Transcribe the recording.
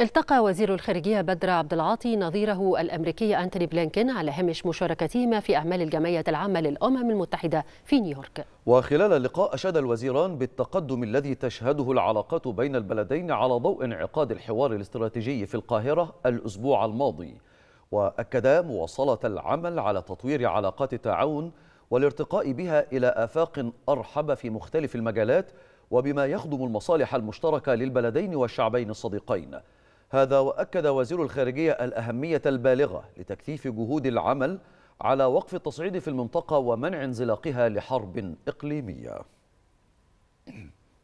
التقى وزير الخارجية بدر عبد العاطي نظيره الأمريكي أنتوني بلينكن على هامش مشاركتهما في أعمال الجمعية العامة للأمم المتحدة في نيويورك وخلال اللقاء أشاد الوزيران بالتقدم الذي تشهده العلاقات بين البلدين على ضوء انعقاد الحوار الاستراتيجي في القاهرة الأسبوع الماضي وأكدا مواصلة العمل على تطوير علاقات التعاون والارتقاء بها إلى آفاق أرحب في مختلف المجالات وبما يخدم المصالح المشتركة للبلدين والشعبين الصديقين هذا وأكد وزير الخارجية الأهمية البالغة لتكثيف جهود العمل على وقف التصعيد في المنطقة ومنع انزلاقها لحرب إقليمية